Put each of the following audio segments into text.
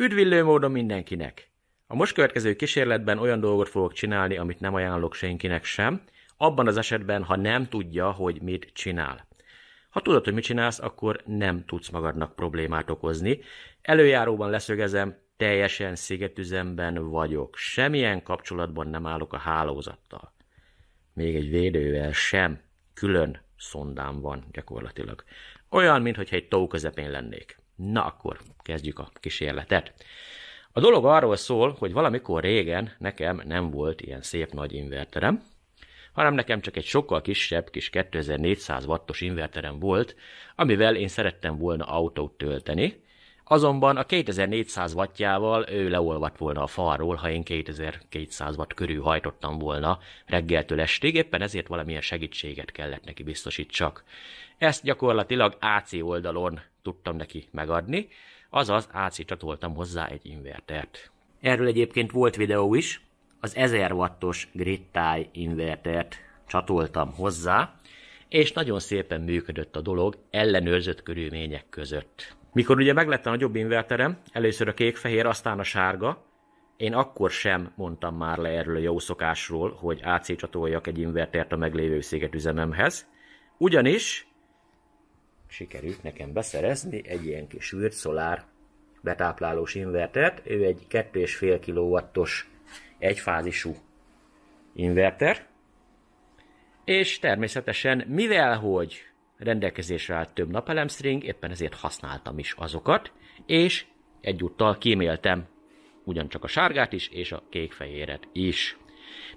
Üdvillő módon mindenkinek! A most következő kísérletben olyan dolgot fogok csinálni, amit nem ajánlok senkinek sem, abban az esetben, ha nem tudja, hogy mit csinál. Ha tudod, hogy mit csinálsz, akkor nem tudsz magadnak problémát okozni. Előjáróban leszögezem, teljesen szigetüzemben vagyok. Semmilyen kapcsolatban nem állok a hálózattal. Még egy védővel sem. Külön szondám van gyakorlatilag. Olyan, mintha egy tó közepén lennék. Na akkor kezdjük a kísérletet. A dolog arról szól, hogy valamikor régen nekem nem volt ilyen szép nagy inverterem, hanem nekem csak egy sokkal kisebb, kis 2400 wattos inverterem volt, amivel én szerettem volna autót tölteni, azonban a 2400 wattjával ő leolvadt volna a falról, ha én 2200 watt körül hajtottam volna reggeltől estig, éppen ezért valamilyen segítséget kellett neki biztosítsak. Ezt gyakorlatilag AC oldalon tudtam neki megadni, azaz átszitatoltam hozzá egy invertert. Erről egyébként volt videó is, az 1000 wattos grid tie invertert csatoltam hozzá, és nagyon szépen működött a dolog ellenőrzött körülmények között. Mikor ugye meglett a nagyobb inverterem, először a kék-fehér, aztán a sárga, én akkor sem mondtam már le erről a jó szokásról, hogy AC csatoljak egy invertert a meglévő üzememhez, ugyanis sikerült nekem beszerezni egy ilyen kis vűrt szolár betáplálós invertert. Ő egy 2,5 kW-os egyfázisú inverter. És természetesen, mivel hogy rendelkezésre állt több napelemstring, éppen ezért használtam is azokat, és egyúttal kíméltem ugyancsak a sárgát is, és a kékfehéret is.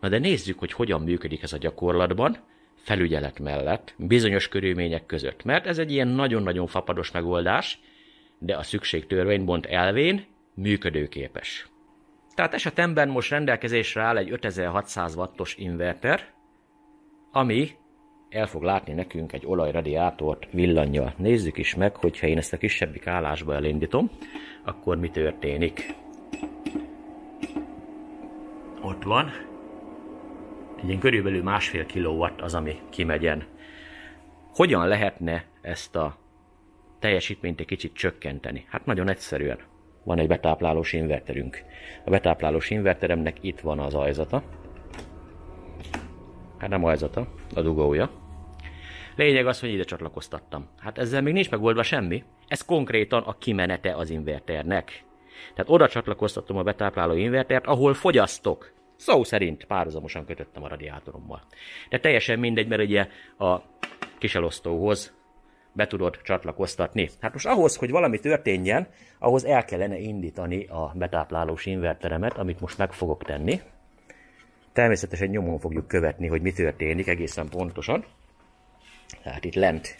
Na de nézzük, hogy hogyan működik ez a gyakorlatban felügyelet mellett, bizonyos körülmények között. Mert ez egy ilyen nagyon-nagyon fapados megoldás, de a szükség törvénybont elvén működőképes. Tehát esetemben most rendelkezésre áll egy 5600 wattos inverter, ami el fog látni nekünk egy olajradiátort villannyal. Nézzük is meg, hogyha én ezt a kisebbik állásba elindítom, akkor mi történik. Ott van, Ilyen körülbelül másfél kilowatt az, ami kimegyen. Hogyan lehetne ezt a teljesítményt egy kicsit csökkenteni? Hát nagyon egyszerűen. Van egy betáplálós inverterünk. A betáplálós inverteremnek itt van az ajzata. Hát nem ajzata, a dugója. Lényeg az, hogy ide csatlakoztattam. Hát ezzel még nincs megoldva semmi. Ez konkrétan a kimenete az inverternek. Tehát oda csatlakoztatom a betápláló invertert, ahol fogyasztok. Szó szerint párhuzamosan kötöttem a radiátorommal. De teljesen mindegy, mert ugye a kiselosztóhoz be tudod csatlakoztatni. Hát most ahhoz, hogy valami történjen, ahhoz el kellene indítani a betáplálós inverteremet, amit most meg fogok tenni. Természetesen nyomon fogjuk követni, hogy mi történik egészen pontosan. Tehát itt lent,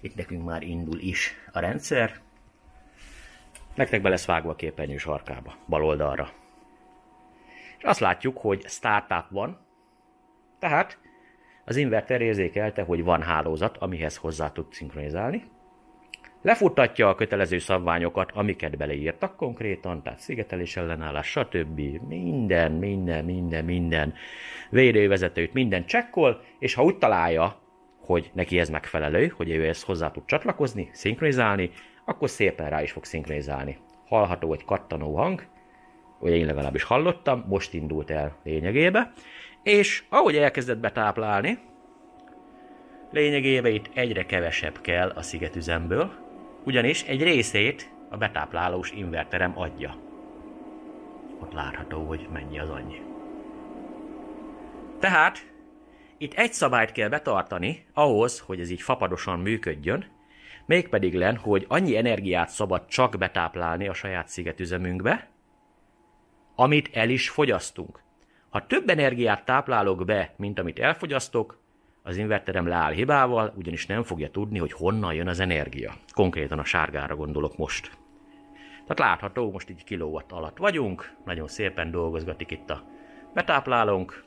itt nekünk már indul is a rendszer. Nektek be lesz vágva a képernyő sarkába, bal oldalra. És azt látjuk, hogy startup van, tehát az inverter érzékelte, hogy van hálózat, amihez hozzá tud szinkronizálni. Lefuttatja a kötelező szabványokat, amiket beleírtak konkrétan, tehát szigetelés ellenállás, stb. Minden, minden, minden, minden védővezetőt, minden csekkol, és ha úgy találja, hogy neki ez megfelelő, hogy ő ezt hozzá tud csatlakozni, szinkronizálni, akkor szépen rá is fog szinkronizálni. Hallható egy kattanó hang, vagy én legalábbis hallottam, most indult el lényegébe, és ahogy elkezdett betáplálni, lényegébe itt egyre kevesebb kell a szigetüzemből, ugyanis egy részét a betáplálós inverterem adja. Ott látható, hogy mennyi az annyi. Tehát itt egy szabályt kell betartani ahhoz, hogy ez így fapadosan működjön, mégpedig len, hogy annyi energiát szabad csak betáplálni a saját szigetüzemünkbe, amit el is fogyasztunk. Ha több energiát táplálok be, mint amit elfogyasztok, az inverterem leáll hibával, ugyanis nem fogja tudni, hogy honnan jön az energia. Konkrétan a sárgára gondolok most. Tehát látható, most így kilowatt alatt vagyunk, nagyon szépen dolgozgatik itt a betáplálónk.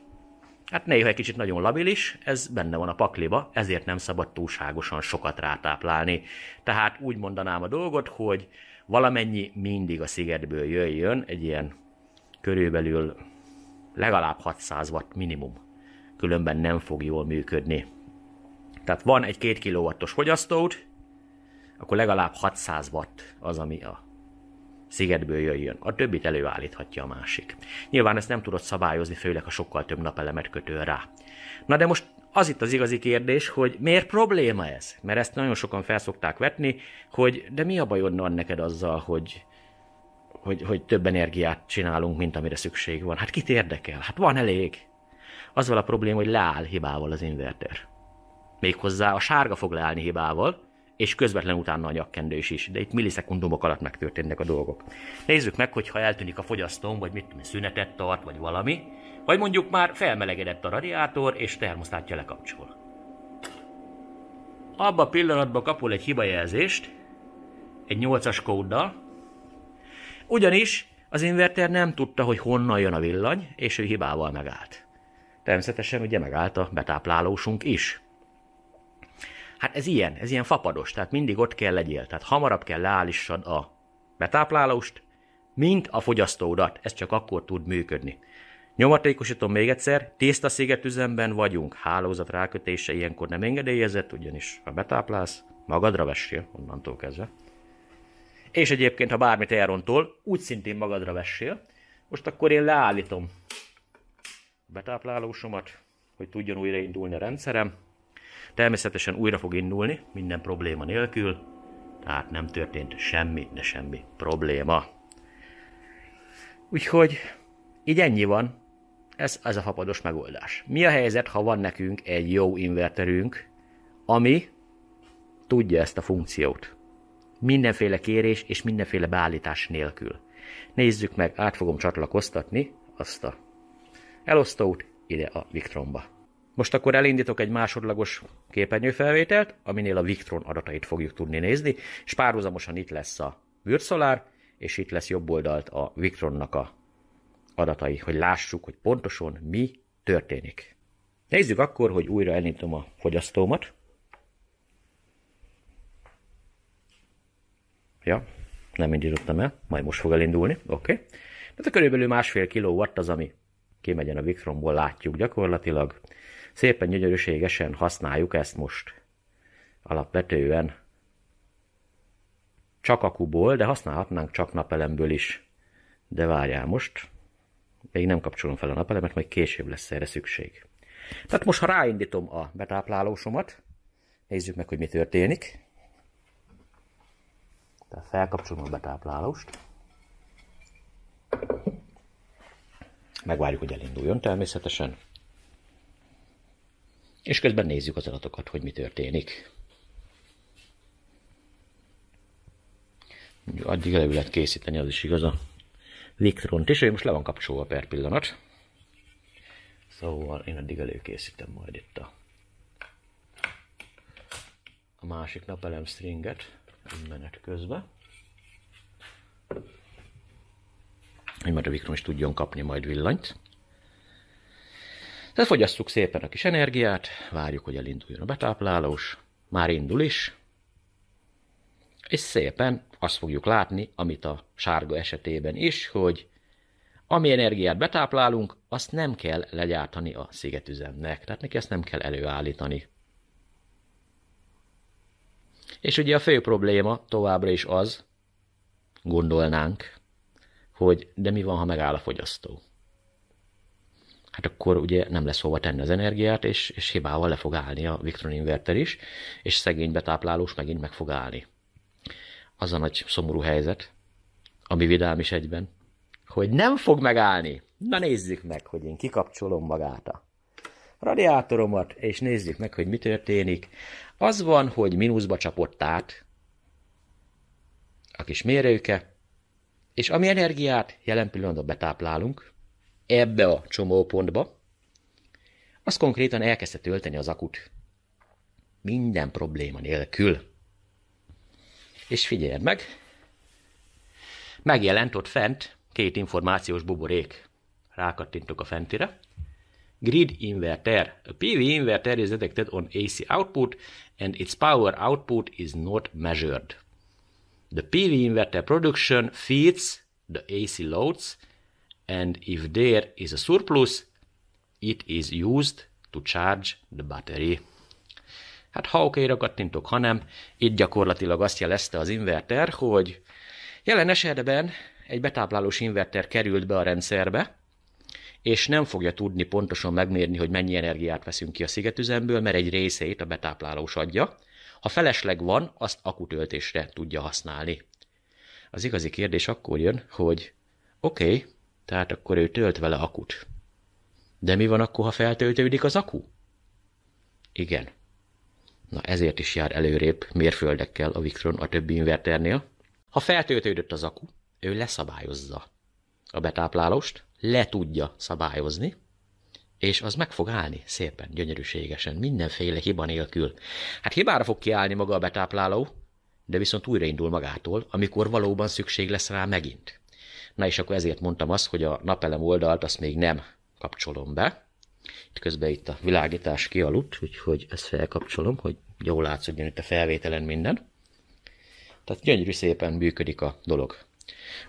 Hát néha egy kicsit nagyon labilis, ez benne van a pakliba, ezért nem szabad túlságosan sokat rátáplálni. Tehát úgy mondanám a dolgot, hogy valamennyi mindig a szigetből jöjjön, egy ilyen körülbelül legalább 600 watt minimum, különben nem fog jól működni. Tehát van egy 2 kilowattos fogyasztót, akkor legalább 600 watt az, ami a szigetből jöjjön. A többit előállíthatja a másik. Nyilván ezt nem tudod szabályozni, főleg a sokkal több napelemet kötöl rá. Na de most az itt az igazi kérdés, hogy miért probléma ez? Mert ezt nagyon sokan felszokták vetni, hogy de mi a bajod van neked azzal, hogy hogy, hogy több energiát csinálunk, mint amire szükség van. Hát kit érdekel? Hát van elég. Azzal a probléma, hogy leáll hibával az inverter. Méghozzá a sárga fog leállni hibával, és közvetlen utána a nyakkendős is, de itt millisekundumok alatt megtörténnek a dolgok. Nézzük meg, hogy ha eltűnik a fogyasztóm, vagy mit tudom, szünetet tart, vagy valami, vagy mondjuk már felmelegedett a radiátor, és termosztátja lekapcsol. Abba a pillanatban kapol egy hibajelzést, egy 8-as kóddal, ugyanis az inverter nem tudta, hogy honnan jön a villany, és ő hibával megállt. Természetesen ugye megállt a betáplálósunk is. Hát ez ilyen, ez ilyen fapados, tehát mindig ott kell legyél, tehát hamarabb kell leállítsad a betáplálóst, mint a fogyasztódat. Ez csak akkor tud működni. Nyomatékosítom még egyszer, Tészta sziget üzemben vagyunk, hálózat rákötése ilyenkor nem engedélyezett, ugyanis ha betáplálsz, magadra vessél, onnantól kezdve. És egyébként, ha bármit elrontol, úgy szintén magadra vessél. Most akkor én leállítom betáplálósomat, hogy tudjon újraindulni a rendszerem. Természetesen újra fog indulni, minden probléma nélkül, tehát nem történt semmi, de semmi probléma. Úgyhogy így ennyi van, ez, ez a fapados megoldás. Mi a helyzet, ha van nekünk egy jó inverterünk, ami tudja ezt a funkciót? mindenféle kérés és mindenféle beállítás nélkül. Nézzük meg, át fogom csatlakoztatni azt a elosztót ide a Victronba. Most akkor elindítok egy másodlagos képernyőfelvételt, aminél a Victron adatait fogjuk tudni nézni, és párhuzamosan itt lesz a Vürtszolár, és itt lesz jobb oldalt a Victronnak a adatai, hogy lássuk, hogy pontosan mi történik. Nézzük akkor, hogy újra elindítom a fogyasztómat. Ja, nem indítottam el, majd most fog elindulni, oké. Okay. Tehát körülbelül másfél kiló watt az, ami kimegyen a Victronból, látjuk gyakorlatilag. Szépen gyönyörűségesen használjuk ezt most alapvetően csak akuból, de használhatnánk csak napelemből is. De várjál most, még nem kapcsolom fel a napelemet, majd később lesz erre szükség. Tehát most, ha ráindítom a betáplálósomat, nézzük meg, hogy mi történik. Tehát felkapcsolom a betáplálóst. Megvárjuk, hogy elinduljon természetesen. És közben nézzük az adatokat, hogy mi történik. Addig elő lehet készíteni, az is igaz a Victront is, hogy most le van kapcsolva per pillanat. Szóval én addig előkészítem majd itt a, a másik napelem stringet menet közben. Hogy majd a Vikrom is tudjon kapni majd villanyt. Tehát fogyasszuk szépen a kis energiát, várjuk, hogy elinduljon a betáplálós, már indul is, és szépen azt fogjuk látni, amit a sárga esetében is, hogy ami energiát betáplálunk, azt nem kell legyártani a szigetüzemnek, tehát neki ezt nem kell előállítani. És ugye a fő probléma továbbra is az, gondolnánk, hogy de mi van, ha megáll a fogyasztó? Hát akkor ugye nem lesz hova tenni az energiát, és, és hibával le fog állni a Victron inverter is, és szegény betáplálós megint meg fog állni. Az a nagy szomorú helyzet, ami vidám is egyben, hogy nem fog megállni. Na nézzük meg, hogy én kikapcsolom magát a radiátoromat, és nézzük meg, hogy mi történik. Az van, hogy mínuszba csapott át a kis mérőke, és ami energiát jelen pillanatban betáplálunk ebbe a csomópontba, az konkrétan elkezdte tölteni az akut. Minden probléma nélkül. És figyeld meg, megjelent ott fent két információs buborék. Rákattintok a fentire, grid inverter. A PV inverter is detected on AC output and its power output is not measured. The PV inverter production feeds the AC loads and if there is a surplus, it is used to charge the battery. Hát ha oké, ragadtintok, ha nem, itt gyakorlatilag azt jelezte az inverter, hogy jelen esetben egy betáplálós inverter került be a rendszerbe, és nem fogja tudni pontosan megmérni, hogy mennyi energiát veszünk ki a szigetüzemből, mert egy részét a betáplálós adja. Ha felesleg van, azt akutöltésre tudja használni. Az igazi kérdés akkor jön, hogy oké, okay, tehát akkor ő tölt vele akut. De mi van akkor, ha feltöltődik az aku? Igen. Na ezért is jár előrébb mérföldekkel a Victron a többi inverternél. Ha feltöltődött az aku, ő leszabályozza a betáplálóst, le tudja szabályozni, és az meg fog állni szépen, gyönyörűségesen, mindenféle hiba nélkül. Hát hibára fog kiállni maga a betápláló, de viszont újraindul magától, amikor valóban szükség lesz rá megint. Na és akkor ezért mondtam azt, hogy a napelem oldalt azt még nem kapcsolom be. Itt közben itt a világítás kialudt, úgyhogy ezt felkapcsolom, hogy jól látszódjon itt a felvételen minden. Tehát gyönyörű szépen működik a dolog.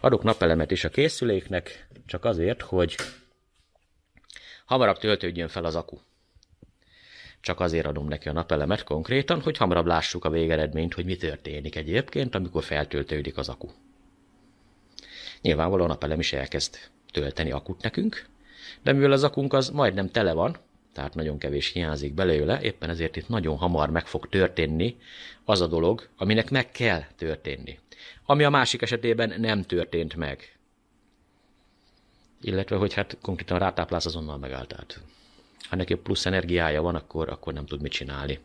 Adok napelemet is a készüléknek, csak azért, hogy hamarabb töltődjön fel az aku. Csak azért adom neki a napelemet konkrétan, hogy hamarabb lássuk a végeredményt, hogy mi történik egyébként, amikor feltöltődik az aku. Nyilvánvalóan a napelem is elkezd tölteni akut nekünk, de mivel az akunk az majdnem tele van, tehát nagyon kevés hiányzik belőle, éppen ezért itt nagyon hamar meg fog történni az a dolog, aminek meg kell történni ami a másik esetében nem történt meg. Illetve, hogy hát konkrétan rátáplálsz, azonnal át. Ha neki plusz energiája van, akkor, akkor nem tud mit csinálni.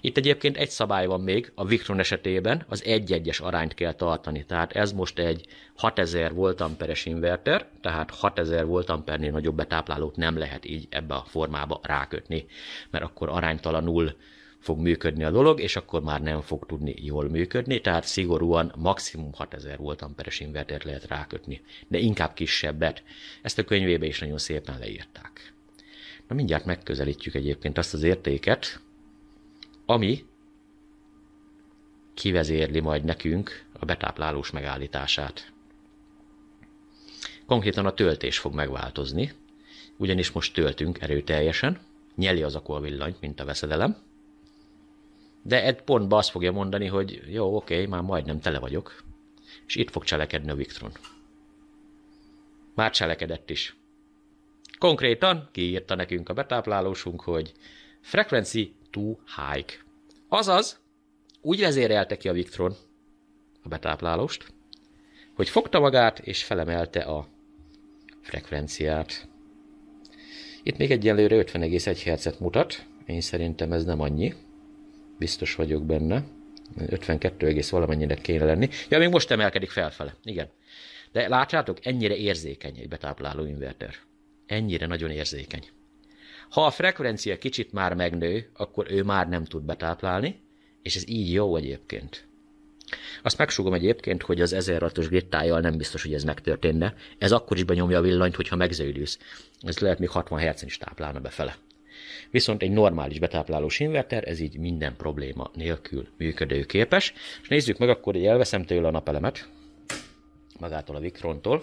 Itt egyébként egy szabály van még, a Vikron esetében az 1-1-es arányt kell tartani. Tehát ez most egy 6000 voltamperes inverter, tehát 6000 voltampernél nagyobb betáplálót nem lehet így ebbe a formába rákötni, mert akkor aránytalanul fog működni a dolog, és akkor már nem fog tudni jól működni, tehát szigorúan maximum 6000 volt amperes invertert lehet rákötni, de inkább kisebbet. Ezt a könyvébe is nagyon szépen leírták. Na mindjárt megközelítjük egyébként azt az értéket, ami kivezérli majd nekünk a betáplálós megállítását. Konkrétan a töltés fog megváltozni, ugyanis most töltünk erőteljesen, nyeli az akolvillanyt, mint a veszedelem, de egy pontban azt fogja mondani, hogy jó, oké, már majdnem tele vagyok, és itt fog cselekedni a viktron Már cselekedett is. Konkrétan kiírta nekünk a betáplálósunk, hogy frequency too high. Azaz, úgy vezérelte ki a viktron a betáplálóst, hogy fogta magát és felemelte a frekvenciát. Itt még egyelőre 50,1 Hz mutat, én szerintem ez nem annyi, biztos vagyok benne. 52, egész valamennyinek kéne lenni. Ja, még most emelkedik felfele, igen. De látjátok, ennyire érzékeny egy betápláló inverter. Ennyire nagyon érzékeny. Ha a frekvencia kicsit már megnő, akkor ő már nem tud betáplálni, és ez így jó egyébként. Azt megsúgom egyébként, hogy az 1000 os grittájjal nem biztos, hogy ez megtörténne. Ez akkor is benyomja a villanyt, hogyha megzöldülsz. Ez lehet még 60 Hz-en is táplálna befele. Viszont egy normális betáplálós inverter, ez így minden probléma nélkül működőképes. És nézzük meg, akkor hogy elveszem tőle a napelemet, magától a Vikrontól.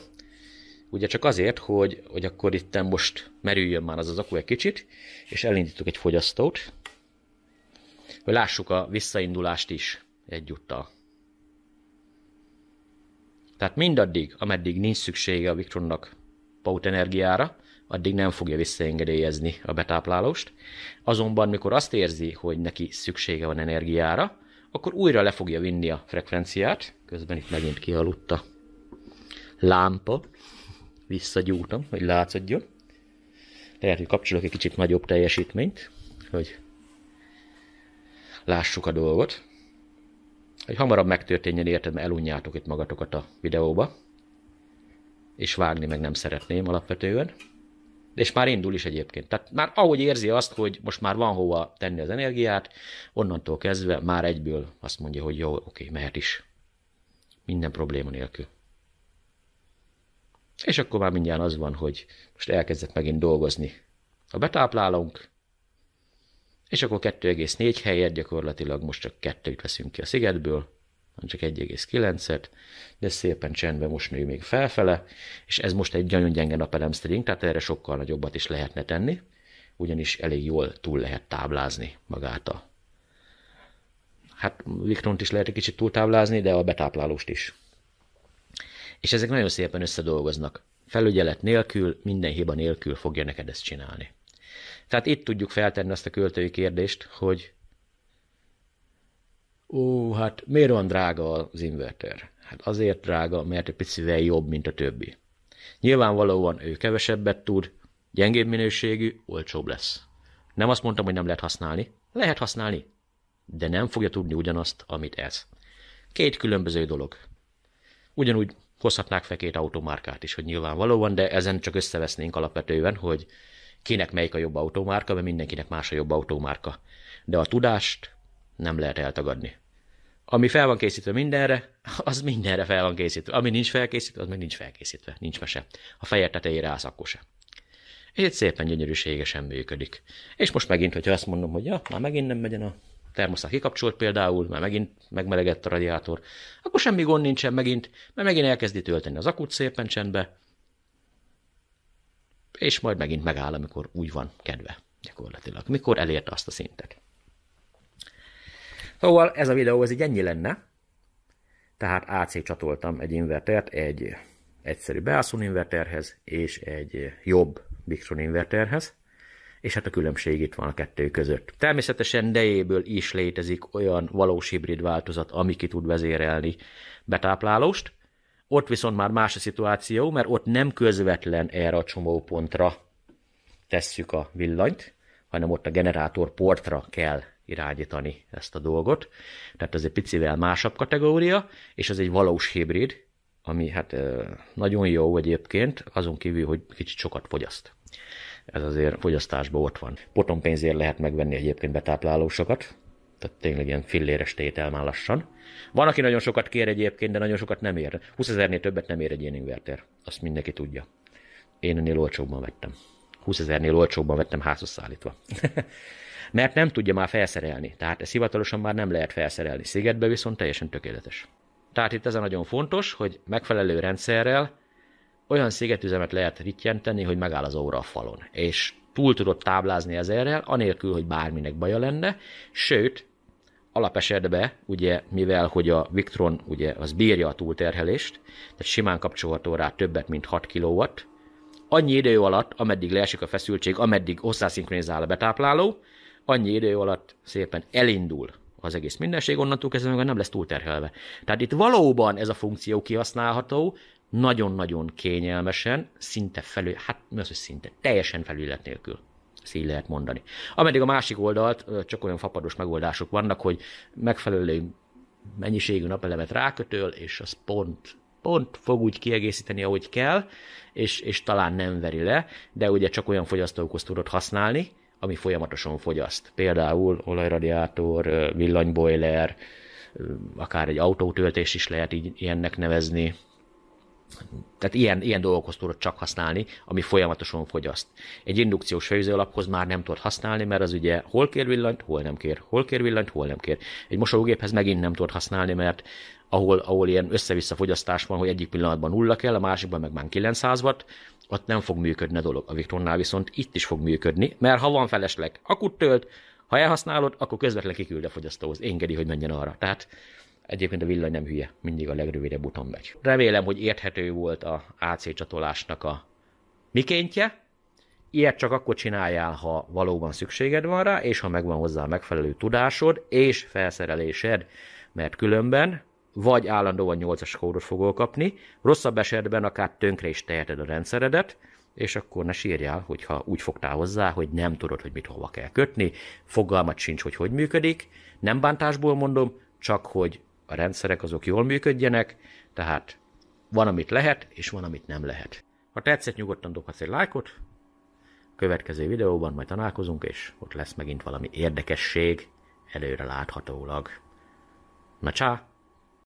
Ugye csak azért, hogy, hogy akkor itt most merüljön már az az akku egy kicsit, és elindítjuk egy fogyasztót, hogy lássuk a visszaindulást is egyúttal. Tehát mindaddig, ameddig nincs szüksége a Vikronnak pautenergiára, addig nem fogja visszaengedélyezni a betáplálóst. Azonban, mikor azt érzi, hogy neki szüksége van energiára, akkor újra le fogja vinni a frekvenciát. Közben itt megint kialudt a lámpa. Visszagyújtom, hogy látszódjon. Lehet, hogy kapcsolok egy kicsit nagyobb teljesítményt, hogy lássuk a dolgot. Hogy hamarabb megtörténjen érted, mert elunjátok itt magatokat a videóba. És vágni meg nem szeretném alapvetően és már indul is egyébként. Tehát már ahogy érzi azt, hogy most már van hova tenni az energiát, onnantól kezdve már egyből azt mondja, hogy jó, oké, mehet is. Minden probléma nélkül. És akkor már mindjárt az van, hogy most elkezdett megint dolgozni. Ha betáplálunk, és akkor 2,4 helyet gyakorlatilag most csak kettőt veszünk ki a szigetből, csak 1,9-et, de szépen csendben most nő még felfele, és ez most egy nagyon gyenge napelem string, tehát erre sokkal nagyobbat is lehetne tenni, ugyanis elég jól túl lehet táblázni magát a hát Vikront is lehet egy kicsit táblázni, de a betáplálóst is. És ezek nagyon szépen összedolgoznak. Felügyelet nélkül, minden hiba nélkül fogja neked ezt csinálni. Tehát itt tudjuk feltenni azt a költői kérdést, hogy Ó, hát miért van drága az inverter? Hát azért drága, mert egy picivel jobb, mint a többi. Nyilvánvalóan ő kevesebbet tud, gyengébb minőségű, olcsóbb lesz. Nem azt mondtam, hogy nem lehet használni. Lehet használni, de nem fogja tudni ugyanazt, amit ez. Két különböző dolog. Ugyanúgy hozhatnák fel két automárkát is, hogy nyilvánvalóan, de ezen csak összevesznénk alapvetően, hogy kinek melyik a jobb automárka, mert mindenkinek más a jobb automárka. De a tudást nem lehet eltagadni. Ami fel van készítve mindenre, az mindenre fel van készítve. Ami nincs felkészítve, az meg nincs felkészítve. Nincs mese. A feje tetejére állsz, akkor se. Itt szépen gyönyörűségesen működik. És most megint, hogyha azt mondom, hogy ja, már megint nem megyen a termosztát kikapcsolt például, már megint megmelegett a radiátor, akkor semmi gond nincsen megint, mert megint elkezdi tölteni az akut szépen csendbe, és majd megint megáll, amikor úgy van kedve gyakorlatilag, mikor elérte azt a szintet. Szóval ez a videó, ez így ennyi lenne. Tehát AC csatoltam egy invertert egy egyszerű Beasun inverterhez, és egy jobb Victron inverterhez, és hát a különbség itt van a kettő között. Természetesen dejéből is létezik olyan valós hibrid változat, ami ki tud vezérelni betáplálóst, ott viszont már más a szituáció, mert ott nem közvetlen erre a csomópontra tesszük a villanyt, hanem ott a generátor portra kell irányítani ezt a dolgot. Tehát ez egy picivel másabb kategória, és ez egy valós hibrid, ami hát nagyon jó egyébként, azon kívül, hogy kicsit sokat fogyaszt. Ez azért fogyasztásban ott van. Potom pénzért lehet megvenni egyébként betáplálósokat, tehát tényleg ilyen filléres tétel már lassan. Van, aki nagyon sokat kér egyébként, de nagyon sokat nem ér. 20 ezernél többet nem ér egy ilyen inverter. Azt mindenki tudja. Én ennél olcsóbban vettem. 20 ezernél olcsóbban vettem házhoz szállítva. Mert nem tudja már felszerelni, tehát ezt hivatalosan már nem lehet felszerelni. Szigetbe viszont teljesen tökéletes. Tehát itt ez a nagyon fontos, hogy megfelelő rendszerrel olyan szigetüzemet lehet rittyenteni, hogy megáll az óra a falon. És túl tudott táblázni ezerrel, anélkül, hogy bárminek baja lenne, sőt, alapesetben, ugye, mivel hogy a Victron ugye, az bírja a túlterhelést, tehát simán kapcsolható rá többet, mint 6 kW, annyi idő alatt, ameddig leesik a feszültség, ameddig hozzászinkronizál a betápláló, annyi idő alatt szépen elindul az egész mindenség, onnantól kezdve meg nem lesz túlterhelve. Tehát itt valóban ez a funkció kihasználható, nagyon-nagyon kényelmesen, szinte felül, hát mi az, hogy szinte, teljesen felület nélkül. Ezt így lehet mondani. Ameddig a másik oldalt csak olyan fapados megoldások vannak, hogy megfelelő mennyiségű napelemet rákötöl, és az pont pont fog úgy kiegészíteni, ahogy kell, és, és talán nem veri le, de ugye csak olyan fogyasztókhoz tudod használni, ami folyamatosan fogyaszt. Például olajradiátor, villanyboiler, akár egy autótöltés is lehet így ilyennek nevezni. Tehát ilyen, ilyen dolgokhoz tudod csak használni, ami folyamatosan fogyaszt. Egy indukciós főzőlaphoz már nem tudod használni, mert az ugye hol kér villanyt, hol nem kér, hol kér villanyt, hol nem kér. Egy mosógéphez megint nem tudod használni, mert ahol, ahol ilyen össze-vissza fogyasztás van, hogy egyik pillanatban nulla kell, a másikban meg már 900 watt, ott nem fog működni a dolog. A Victronnál viszont itt is fog működni, mert ha van felesleg, akut tölt, ha elhasználod, akkor közvetlenül kiküld a fogyasztóhoz, engedi, hogy menjen arra. Tehát Egyébként a villany nem hülye, mindig a legrövidebb úton megy. Remélem, hogy érthető volt a AC csatolásnak a mikéntje. Ilyet csak akkor csináljál, ha valóban szükséged van rá, és ha megvan hozzá a megfelelő tudásod és felszerelésed, mert különben vagy állandóan 8-as kódot fogol kapni, rosszabb esetben akár tönkre is teheted a rendszeredet, és akkor ne sírjál, hogyha úgy fogtál hozzá, hogy nem tudod, hogy mit hova kell kötni, fogalmat sincs, hogy hogy működik, nem bántásból mondom, csak hogy a rendszerek azok jól működjenek, tehát van, amit lehet, és van, amit nem lehet. Ha tetszett, nyugodtan dobhatsz egy lájkot, következő videóban majd találkozunk, és ott lesz megint valami érdekesség, előre láthatólag. Na csá!